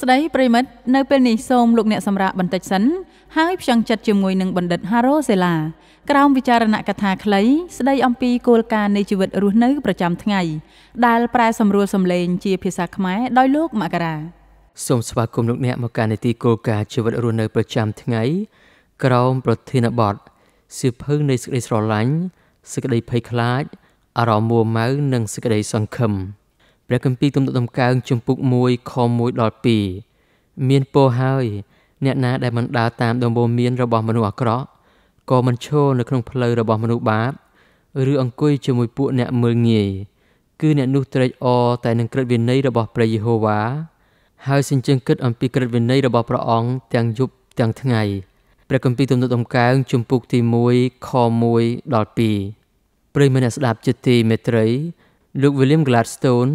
ស្ដីប្រិមិត្តនៅពេលនេះសូមលោកអ្នកសម្រាប់បន្តិចសិនហើយផ្ចង់ចិត្តជាមួយនឹងបណ្ឌិត Haro Sela ក្រោមវិចារណកថាខ្លីស្ដីអំពីគោលការណ៍នៃជីវិត រស់នៅប្រចាំថ្ងៃដែលប្រែសម្រួលសម្លេងជាភាសាខ្មែរដោយលោកមករាសូមស្វាគមន៍លោកអ្នកមកកាន់នីតិគោលការណ៍ជីវិតរស់នៅប្រចាំថ្ងៃ ក្រោមប្រធានបទសិភៅនៃសេចក្តីស្រឡាញ់សេចក្តីភ័យខ្លាចអារម្មណ៍មួម៉ៅនិងសេចក្តីសង្ឃឹម។ព្រះគម្ពីរទំនុកដំកើងជំពូក1ខ1ដល់2មានពោហើយអ្នកណា ដែលមិនដើរតាមដំបូន្មានរបស់មនុស្សអាក្រក់ក៏មិនឈរនៅក្នុងផ្លូវរបស់មនុស្សបាបឬអង្គុយជាមួយពួកអ្នកមើលងាយគឺអ្នកនោះត្រេកអរតែនឹងក្រឹតវិន័យរបស់ព្រះយេហូវ៉ាហើយសេចក្ដីគិតអំពីក្រឹតវិន័យរបស់ព្រះអង្គទាំងយប់ទាំងថ្ងៃព្រះគម្ពីរទំនុកដំកើងជំពូកទី1ខ1ដល់2ប្រិយមិត្តអ្នកស្ដាប់ជាទីមេត្រី លោក William Gladstone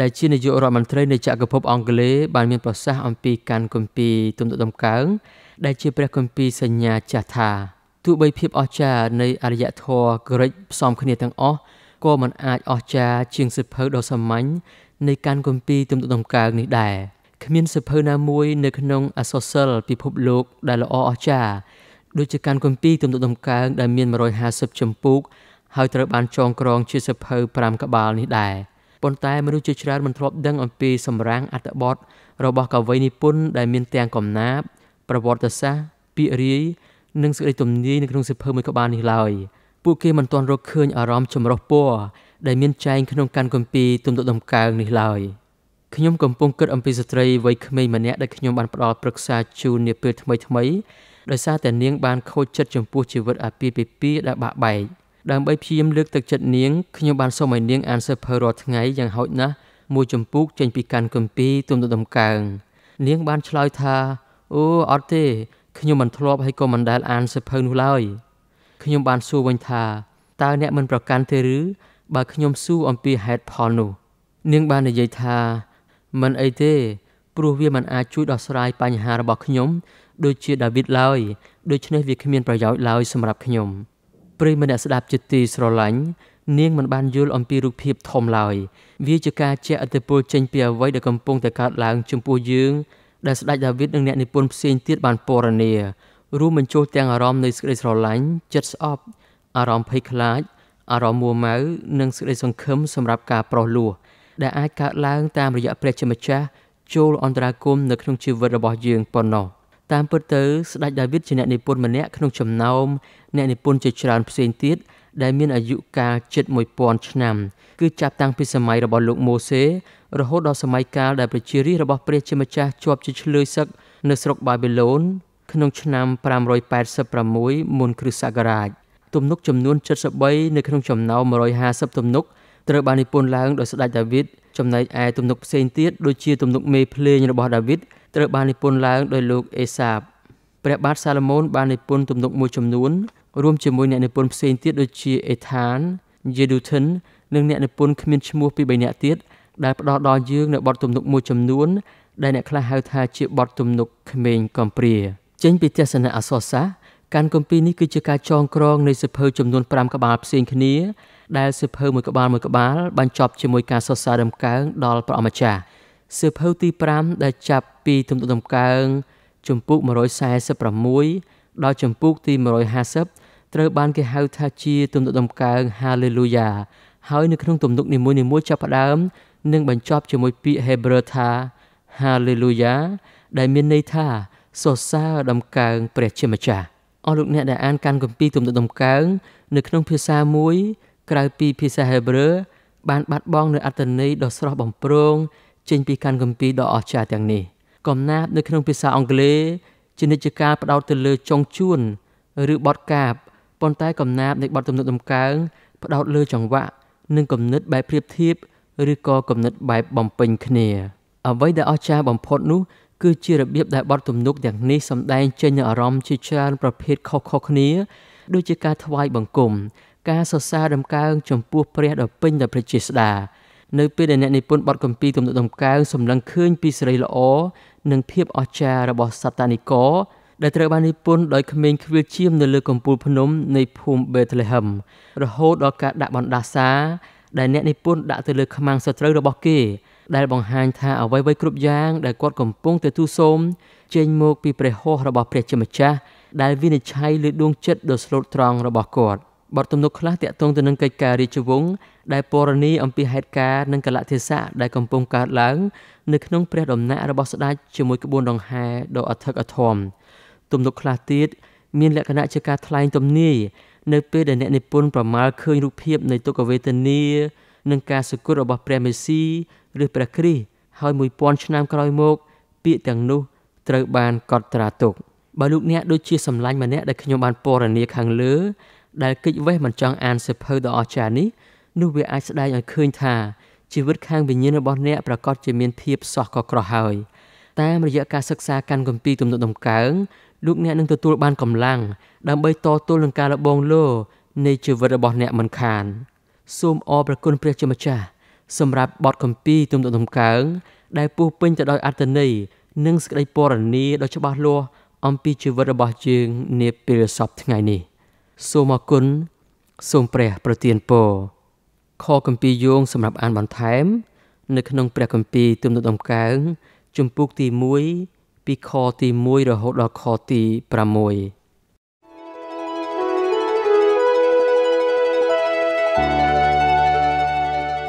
ដែលជានាយករដ្ឋមន្ត្រីនៃចក្រភពអង់គ្លេសបានមានប្រសាសន៍អំពីកាន់គម្ពីរទំនុកដំកើងដែលជាព្រះគម្ពីរសញ្ញាចាស់ថាទោះបីភាពអស្ចារ្យនៃអរិយធម៌ក្រិចផ្សំគ្នាទាំងអស់ក៏មិនអាចអស្ចារ្យជាងសិភៅដ៏សាមញ្ញនៃកាន់គម្ពីរទំនុកដំកើងនេះដែរគ្មានសិភៅណាមួយនៅក្នុងអសរសិល្ប៍ពិភពលោកដែលល្អអស្ចារ្យដូចជាកាន់គម្ពីរទំនុកដំកើងដែលមាន150ចំពុកហើយត្រូវបានចងក្រងជាសិភៅ5ក្បាលនេះដែរ។ប៉ុន្តែមនុស្សជាច្រើនមិនធ្លាប់ដឹងអំពីសម្រាងអត្ថបទរបស់កវីនិពន្ធដែលមានទាំងកំណាព្យប្រវត្តិសាស្ត្រពាក្យរាយនិងសេចក្តីទំនាយនៅក្នុងសៀវភៅមួយក្បាលនេះឡើយពួកគេមិនទាន់រកឃើញអារម្មណ៍ចម្រុះពណ៌ដែលមានចែងក្នុងកាន់គម្ពីរទំនុកដំកើងនេះឡើយខ្ញុំកំពុងគិតអំពីស្ត្រីវ័យក្មេងម្នាក់ដែលខ្ញុំបានផ្ដល់ប្រឹក្សាជូននាពេលថ្មីថ្មីដោយសារតែនាងបានខូចចិត្តចំពោះជីវិតអាពាហ៍ពិពាហ៍ដែលបាក់បែកដើម្បីព្យាយាមលើកទឹកចិត្តនាងខ្ញុំបានសូមឲ្យនាងអានសៀវភៅរាល់ថ្ងៃយ៉ាងហោចណាស់មួយចំពូកចេញពីកាន់គម្ពីរទំនដំកើងនាងបានឆ្លើយថាអូអត់ទេខ្ញុំមិនធ្លាប់ហើយក៏មិនដែលអានសៀវភៅនោះឡើយខ្ញុំបានសួរវិញថាតើអ្នកមិនប្រកាន់ទេឬបើខ្ញុំសួរអំពីហេតុផលនោះនាង បាននិយាយថាមិនអីទេព្រោះវាមិនអាចជួយដោះស្រាយបញ្ហារបស់ខ្ញុំ ដូចជាដាវីតឡើយដូច្នេះវាគ្មានប្រយោជន៍ឡើយ សម្រាប់ខ្ញុំ។ប្រិយមិត្តអ្នកស្ដាប់ជាទីស្រឡាញ់នាងមិនបានយល់អំពីរូបភាពធំឡើយវាជាការជះឥទ្ធិពលចេញពីអ្វីដែលកំពុងតែកើតឡើងចំពោះយើងដែលស្ដេចដាវីតនិងអ្នកនិពន្ធផ្សេងទៀតបានពណ៌នារួមបញ្ចូលទាំងអារម្មណ៍នៃសេចក្តីស្រឡាញ់ចិត្តស្អប់អារម្មណ៍ភ័យខ្លាចអារម្មណ៍មួម៉ៅនិងសេចក្តីសង្ឃឹមសម្រាប់ការប្រោះលោះដែលអាចកើតឡើងតាមរយៈព្រះជាម្ចាស់ចូលអន្តរាគមន៍នៅក្នុងជីវិតរបស់យើងប៉ុណ្ណោះ។តាមពិតទៅស្ដេចដាវីតជាអ្នកនិពន្ធម្នាក់ក្នុងចំណោម អ្នកនិពន្ធជាច្រើនផ្សេងទៀតដែល មានអាយុកាលជិត1000ឆ្នាំ គឺចាប់តាំងពីសម័យរបស់លោកម៉ូសេរហូតដល់សម័យកាលដែលប្រជារាស្ត្ររបស់ព្រះជាម្ចាស់ជាប់ជាឆ្លើយសឹកនៅស្រុកបាប៊ីឡូនក្នុង ឆ្នាំ586មុនគ្រិស្តសករាជទំនុក ចំនួន73នៅក្នុងចំណោម150ទំនុកត្រូវបាននិពន្ធឡើងដោយស្ដេចដាវីតចំណែកឯទំនុកផ្សេងទៀតដូចជាទំនុកមេភ្លេងរបស់ដាវីតត្រូវបាននិពន្ធឡើងដោយលោកអេសាបព្រះបាទសាឡូមោនបាននិពន្ធទំនុកមួយចំនួនរួមជាមួយអ្នកនិពន្ធផ្សេងទៀតដូចជាអេថានយេឌូថិននិងអ្នកនិពន្ធគ្មានឈ្មោះពី3នាក់ទៀតដែលផ្ដល់ដល់យើងនៅបទទំនុកមួយចំនួនដែលអ្នកខ្លះហៅថាជាបទទំនុកក្មេងកំព្រាចេញពីទស្សនៈអសរសាស្ត្រការគម្ពីរនេះគឺជាការចងក្រងនៃសិភើចំនួន5ក្បាលផ្សេងគ្នា ដែលសិភើមួយក្បាលមួយក្បាលបញ្ចប់ជាមួយការសរសើរដំកើងដល់ព្រះអម្ចាស់សិភើទី5ដែលចាប់ពីទំនុកដំកើងជំពូក146ដល់ជំពូកទី150ត្រូវបានគេហៅថាជាទំនុកដំកើង Hallelujah ហើយនៅក្នុងទំនុកនីមួយៗចាប់ផ្ដើមនិងបញ្ចប់ជាមួយពាក្យ Hebrew ថា Hallelujah ដែលមានន័យថាសរសើរដំកើងព្រះជាម្ចាស់អស់លោកអ្នកដែលអានកាន់គម្ពីរទំនុកដំកើងនៅក្នុងភាសាមួយក្រៅពីភាសាហេប្រឺបានបាត់បង់នូវអត្តន័យដ៏ស្រស់បំព្រងចេញពីកាន់គម្ពីរដ៏អស្ចារ្យទាំងនេះកំណាព្យនៅក្នុង ភាសាអង់គ្លេសជានិច្ចការផ្ដោតទៅលើចុងជួនឬបទកាបប៉ុន្តែកំណាព្យនៃបទទំនុកដំកើងផ្ដោតលើ ចង្វាក់និងគំនិតបែបប្រៀបធៀបឬក៏គំនិតបែបបំពេញគ្នាអ្វីដែលអស្ចារ្យបំផុតនោះគឺជារបៀបដែលបទទំនុកទាំងនេះសម្ដែងចេញអារម្មណ៍ជាច្រើនប្រភេទខុសៗគ្នាដូចជាការថ្វាយបង្គំការសរសើរដំកើងចំពោះព្រះដ៏ពេញដោយព្រះចេស្តានៅពេលដែលអ្នកនិពន្ធបទកម្ពីទំនុកដំកើងសម្លឹងឃើញពីសេរីល្អនិងភាពអស្ចារ្យរបស់សត្តានិកដែលត្រូវបាននិពន្ធដោយក្មេងខ្វៀលឈាមនៅលើកំពូលភ្នំនៃភូមិបេតលេហឹមរហូតដល់ការដាក់បណ្ដាសា ដែលអ្នកនិពន្ធដាក់ទៅលើខ្មាំងសត្រូវរបស់គេដែលបង្ហាញថាអ្វីៗគ្រប់យ៉ាងដែលគាត់កំពុងទទួលសូមចេញមកពីព្រះហស្ថរបស់ព្រះជាម្ចាស់ដែលវិនិច្ឆ័យលើដួងចិត្តដ៏ស្លូតត្រង់របស់គាត់បទទំនុកខ្លះតាក់ទងទៅនឹងកិច្ចការរាជវង្សដែលពរនីអំពីហេតុការណ៍និងកលៈទេសៈដែលកំពុងកើតឡើង នៅក្នុងព្រះ ដំណាក់របស់ស្ដេចជាមួយក្បួនដង្ហែដ៏អធិកអធម ទំនុកខ្លះទៀតមានលក្ខណៈជាការថ្លែងទំនាយនៅពេលដែលអ្នកនិពន្ធប្រមាលឃើញរូបភាព នៃទុក្ខវេទនានិងការសគត់របស់ព្រះមេស៊ីឬព្រះគ្រីស្ទហើយ1000ឆ្នាំក្រោយមក ពាក្យទាំងនោះត្រូវបាន កត់ត្រាទុកបើលោកអ្នកដូចជាសម្លាញ់ម្នាក់ដែលខ្ញុំបានពណ៌នាខាងលើ ដែលគិតវេះមិនចង់អានសិភៅដ៏អស្ចារ្យនេះនោះវាអាចស្ដែងឲ្យឃើញថាជីវិតខាងវិញ្ញាណរបស់អ្នកប្រកាសជាមានភាពសោះក៏ក្រហើយតាមរយៈការសិក្សាកាន់គម្ពីរទំនុកដំកើងលោកអ្នកនឹងទទួលបានកម្លាំងដើម្បីតទល់នឹងការលបងលោនៃជីវិតរបស់អ្នកមិនខានសូមអរព្រគុណព្រះជាម្ចាស់សម្រាប់បទគម្ពីរទំនុកទំកើងដែលពោពេញទៅដោយអត្ថន័យនិងសេចក្តីពរនីដ៏ច្បាស់លាស់អំពីជីវិតរបស់យើងនាពេលសពថ្ងៃនេះ សូមអរគុណសូមព្រះប្រទានពរខគម្ពីរយោងសម្រាប់ អានបន្ថែម នៅក្នុង ព្រះគម្ពីរទំនុកទំកើងជំពូកទី1ពីខទី1រហូតដល់ខទី6